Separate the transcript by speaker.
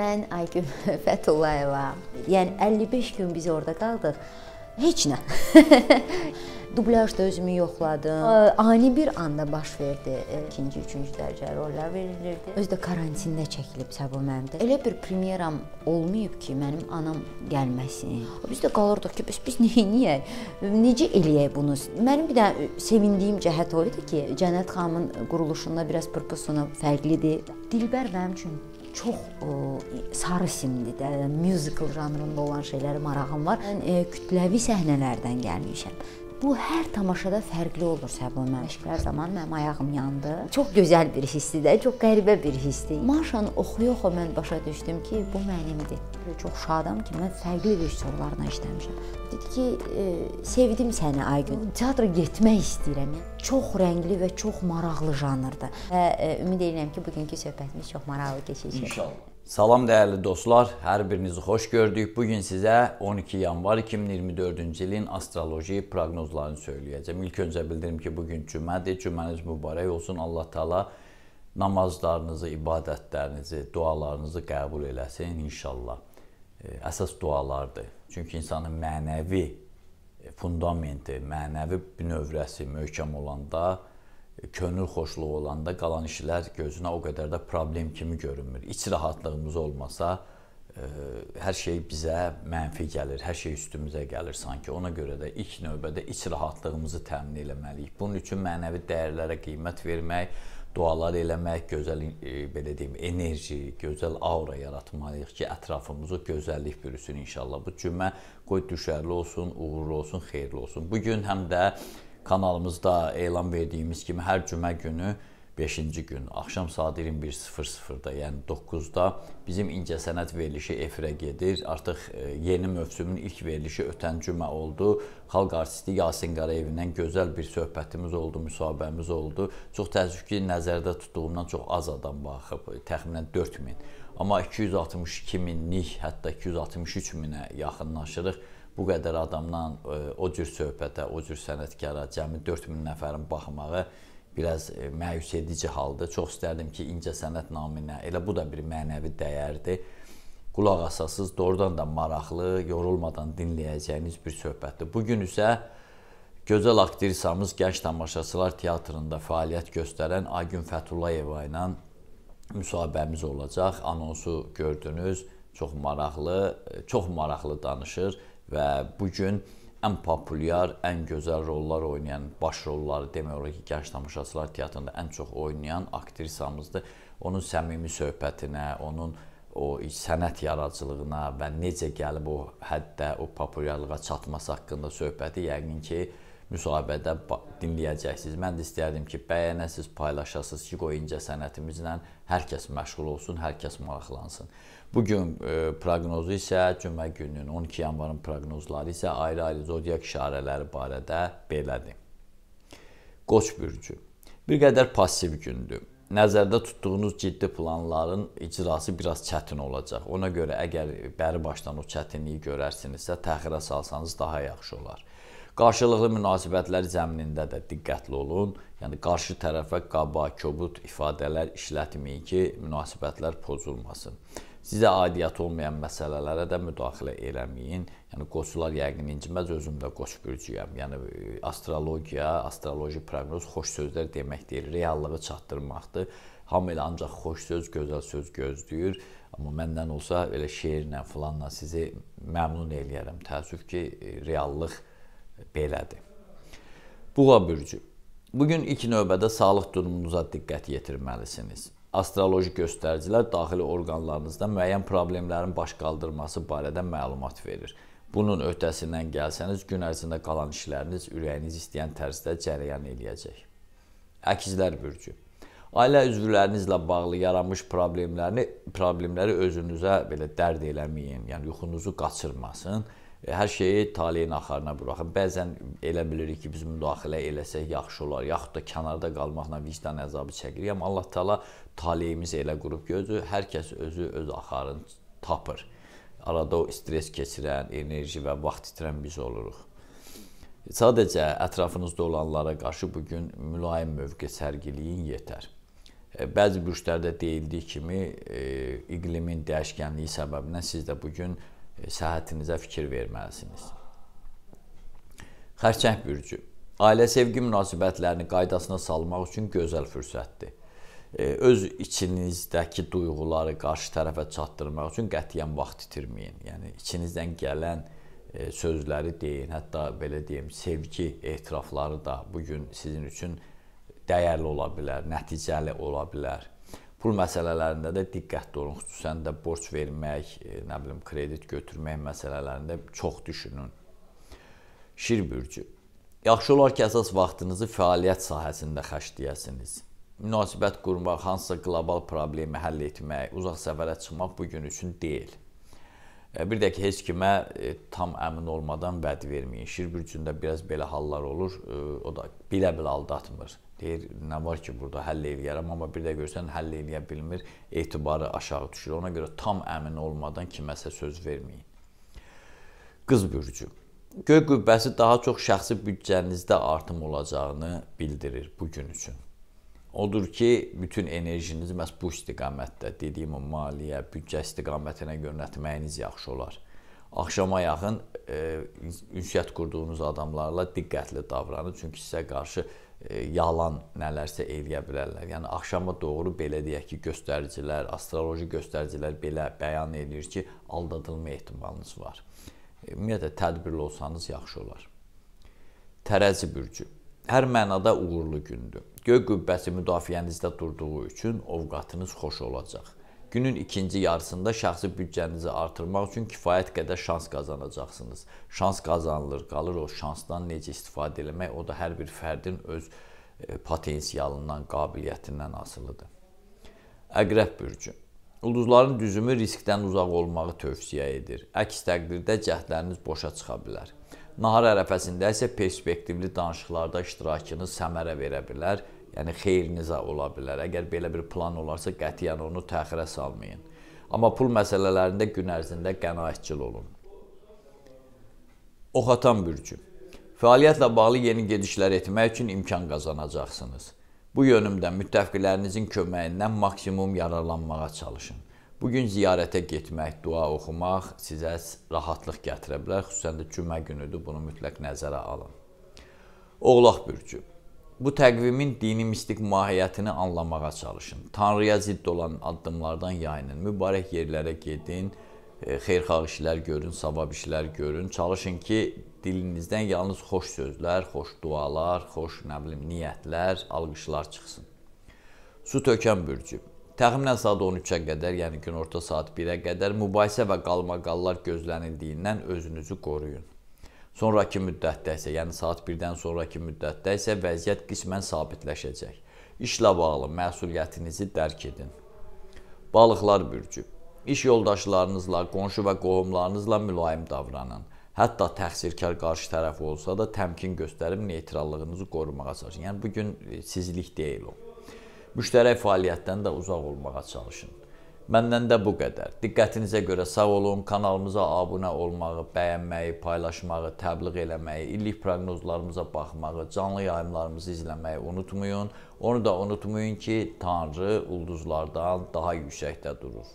Speaker 1: mən Aygün Fətullayeva. Yəni 55 gün biz orada qaldıq. Heç nə. Dublyajda özümü yoxladım. Ani bir anda baş verdi. E, ikinci, üçüncü dərəcə rollar verilirdi. Özü də karantində çəkilibsə bu mənim də. Elə bir premyeram olmayıb ki, mənim anam gəlməsin. Biz də qalırdıq ki, biz, biz neyniyək? Necə eləyək bunu? Mənim bir də e, sevindiyim cəhət o idi ki, Cənət xanımın quruluşunda biraz purposuna fərqlidir. Dilbər mənim üçün çox ə, e, sarı simdir də, musical janrında olan şeylərə marağım var. Mən ə, e, kütləvi səhnələrdən gəlmişəm Bu hər tamaşada fərqli olur səbun məşqlər zamanı mənim ayağım yandı. Çox gözəl bir hissi də, çox qəribə bir hissi. Marşanı oxuya-oxu mən başa düşdüm ki, bu mənimdir. Çox şadam ki, mən fərqli rejissorlarla işləmişəm. Dedi ki, e, sevdim səni Aygün. Teatra getmək istəyirəm. Yəni çox rəngli və çox maraqlı janrdır. Və e, ümid edirəm ki, bugünkü söhbətimiz çox maraqlı keçəcək. İnşallah.
Speaker 2: Salam dəyərli dostlar, hər birinizi xoş gördük. Bu gün sizə 12 yanvar 2024-cü ilin astroloji proqnozlarını söyləyəcəm. İlk öncə bildirim ki, bu gün cümədir. Cüməniz mübarək olsun. Allah Taala namazlarınızı, ibadətlərinizi, dualarınızı qəbul eləsin inşallah. E, əsas dualardır. Çünki insanın mənəvi e, fundamenti, mənəvi növrəsi möhkəm olanda könül xoşluğu olanda qalan işlər gözünə o qədər də problem kimi görünmür. İç rahatlığımız olmasa ə, e, hər şey bizə mənfi gəlir, hər şey üstümüzə gəlir sanki. Ona görə də ilk növbədə iç rahatlığımızı təmin etməliyik. Bunun üçün mənəvi dəyərlərə qiymət vermək, dualar eləmək, gözəl ə, e, belə deyim, enerji, gözəl aura yaratmalıyıq ki, ətrafımızı gözəllik bürüsün inşallah. Bu cümə qoy düşərli olsun, uğurlu olsun, xeyirli olsun. Bu gün həm də Kanalımızda elan verdiyimiz kimi hər cümə günü 5-ci gün axşam saat 21:00-da, yəni 9-da bizim incəsənət verilişi efirə gedir. Artıq e, yeni mövsümün ilk verilişi ötən cümə oldu. Xalq artisti Yasin Qarayevindən gözəl bir söhbətimiz oldu, müsahibəmiz oldu. Çox təəssüf ki, nəzərdə tutduğumdan çox az adam baxıb, e, təxminən 4000. Amma 262 minlik, hətta 263 minə yaxınlaşırıq bu qədər adamdan e, o cür söhbətə, o cür sənətkara cəmi 4000 nəfərin baxmağı biraz e, məyus edici haldır. Çox istərdim ki, incə sənət naminə elə bu da bir mənəvi dəyərdir. Qulaq asasız, doğrudan da maraqlı, yorulmadan dinləyəcəyiniz bir söhbətdir. Bu gün isə gözəl aktrisamız Gənc Tamaşaçılar Teatrında fəaliyyət göstərən Aygün Fətullayeva ilə müsahibəmiz olacaq. Anonsu gördünüz. Çox maraqlı, e, çox maraqlı danışır və bu gün ən populyar, ən gözəl rollar oynayan, baş rolları demək olar ki, gənc tamaşaçılar teatrında ən çox oynayan aktrisamızdır. Onun səmimi söhbətinə, onun o sənət yaradıcılığına və necə gəlib o həddə, o populyarlığa çatması haqqında söhbəti yəqin ki, müsahibədə dinləyəcəksiniz. Mən də istərdim ki, bəyənəsiz, paylaşasız ki, qoy incəsənətimizlə hər kəs məşğul olsun, hər kəs maraqlansın. Bu gün e, proqnozu isə cümə gününün 12 yanvarın proqnozları isə ayrı-ayrı zodiak işarələri barədə belədir. Qoç bürcü. Bir qədər passiv gündür. Nəzərdə tutduğunuz ciddi planların icrası biraz çətin olacaq. Ona görə əgər bəri başdan o çətinliyi görərsinizsə, təxirə salsanız daha yaxşı olar. Qarşılıqlı münasibətləri zəminində də diqqətli olun. Yəni qarşı tərəfə qaba, kobud ifadələr işlətməyin ki, münasibətlər pozulmasın. Sizə aidiyyət olmayan məsələlərə də müdaxilə eləməyin. Yəni qoçlar yəqin inciməz, özüm də qoç bürcüyəm. Yəni e, astrologiya, astroloji proqnoz xoş sözlər demək deyil, reallığı çatdırmaqdır. Hamı elə ancaq xoş söz, gözəl söz gözləyir. Amma məndən olsa elə şeirlə, falanla sizi məmnun eləyərəm. Təəssüf ki, e, reallıq belədir. Buğa bürcü. Bu gün ilk növbədə sağlıq durumunuza diqqət yetirməlisiniz. Astroloji göstəricilər daxili orqanlarınızda müəyyən problemlərin baş qaldırması barədə məlumat verir. Bunun öhdəsindən gəlsəniz, gün ərzində qalan işləriniz ürəyiniz istəyən tərzdə cərəyan eləyəcək. Əkizlər bürcü. Ailə üzvlərinizlə bağlı yaranmış problemləri problemləri özünüzə belə dərd eləməyin, yəni yuxunuzu qaçırmasın. E, hər şeyi taleyin axarına buraxır. Bəzən elə bilirik ki, biz müdaxilə eləsək yaxşı olar, yaxud da kənarda qalmaqla vicdan əzabı çəkirik. Amma Allah Taala taleyimizi elə qurub gözü, hər kəs özü öz axarını tapır. Arada o stres keçirən, enerji və vaxt itirən biz oluruq. Sadəcə ətrafınızda olanlara qarşı bu gün mülayim mövqe sərgiləyin yetər. E, bəzi bürclərdə deyildiyi kimi e, iqlimin dəyişkənliyi səbəbindən siz də bu gün səhhətinizə fikir verməlisiniz. Xərçəng bürcü. Ailə sevgi münasibətlərini qaydasına salmaq üçün gözəl fürsətdir. E, öz içinizdəki duyğuları qarşı tərəfə çatdırmaq üçün qətiyyən vaxt itirməyin. Yəni içinizdən gələn e, sözləri deyin, hətta belə deyim, sevgi etirafları da bu gün sizin üçün dəyərli ola bilər, nəticəli ola bilər. Pul məsələlərində də diqqətli olun, xüsusən də borc vermək, e, nə bilim kredit götürmək məsələlərində çox düşünün. Şir bürcü. Yaxşı olar ki, əsas vaxtınızı fəaliyyət sahəsində xərcləyəsiniz. Münasibət qurmaq, hansısa qlobal problemi həll etmək, uzaq səfərə çıxmaq bu gün üçün deyil. E, bir də ki, heç kimə e, tam əmin olmadan vəd verməyin. Şir bürcündə biraz belə hallar olur, o da bilə-bilə aldatmır. Deyir, nə var ki, burada həll eləyərəm, amma bir də görsən həll eləyə bilmir, etibarı aşağı düşür. Ona görə tam əmin olmadan kiməsə söz verməyin. Qız bürcü. Göy qübbəsi daha çox şəxsi büdcənizdə artım olacağını bildirir bu gün üçün. Odur ki, bütün enerjinizi məhz bu istiqamətdə, dediyim o maliyyə, büdcə istiqamətinə yönəltməyiniz yaxşı olar. Axşama yaxın e, ünsiyyət qurduğunuz adamlarla diqqətli davranın, çünki sizə qarşı E, yalan nələrsə eləyə bilərlər. Yəni axşama doğru belə deyək ki, göstəricilər, astroloji göstəricilər belə bəyan edir ki, aldadılma ehtimalınız var. E, ümumiyyətlə tədbirli olsanız yaxşı olar. Tərəzi bürcü. Hər mənada uğurlu gündür. Göy qübbəsi müdafiənizdə durduğu üçün ovqatınız xoş olacaq günün ikinci yarısında şəxsi büdcənizi artırmaq üçün kifayət qədər şans qazanacaqsınız. Şans qazanılır, qalır o şansdan necə istifadə etmək, o da hər bir fərdin öz e, potensialından, qabiliyyətindən asılıdır. Əqrəb bürcü Ulduzların düzümü riskdən uzaq olmağı tövsiyə edir. Əks təqdirdə cəhdləriniz boşa çıxa bilər. Nahar ərəfəsində isə perspektivli danışıqlarda iştirakınız səmərə verə bilər yəni xeyrinizə ola bilər. Əgər belə bir plan olarsa, qətiyyən onu təxirə salmayın. Amma pul məsələlərində gün ərzində qənaətçil olun. Oxatan bürcü. Fəaliyyətlə bağlı yeni gedişlər etmək üçün imkan qazanacaqsınız. Bu yönümdə müttəfiqlərinizin köməyindən maksimum yararlanmağa çalışın. Bu gün ziyarətə getmək, dua oxumaq sizə rahatlıq gətirə bilər. Xüsusən də cümə günüdür, bunu mütləq nəzərə alın. Oğlaq bürcü. Bu təqvimin dini mistik mahiyyətini anlamağa çalışın. Tanrıya zidd olan addımlardan yayının. Mübarək yerlərə gedin, e, xeyirxah işlər görün, savab işlər görün. Çalışın ki, dilinizdən yalnız xoş sözlər, xoş dualar, xoş nə bilim niyyətlər, alqışlar çıxsın. Su tökən bürcü. Təxminən saat 13-ə qədər, yəni günorta saat 1-ə qədər mübahisə və qalmaqallar gözlənildiyindən özünüzü qoruyun. Sonrakı müddətdə isə, yəni saat 1-dən sonrakı müddətdə isə vəziyyət qismən sabitləşəcək. İşlə bağlı məsuliyyətinizi dərk edin. Balıqlar bürcü. İş yoldaşlarınızla, qonşu və qohumlarınızla mülayim davranın. Hətta təqsirkar qarşı tərəf olsa da təmkin göstərib neytrallığınızı qorumağa çalışın. Yəni bu gün e, sizlik deyil o. Müştərək fəaliyyətdən də uzaq olmağa çalışın. Məndən də bu qədər. Diqqətinizə görə sağ olun. Kanalımıza abunə olmağı, bəyənməyi, paylaşmağı, təbliğ eləməyi, illik proqnozlarımıza baxmağı, canlı yayımlarımızı izləməyi unutmayın. Onu da unutmayın ki, Tanrı ulduzlardan daha yüksəkdə durur.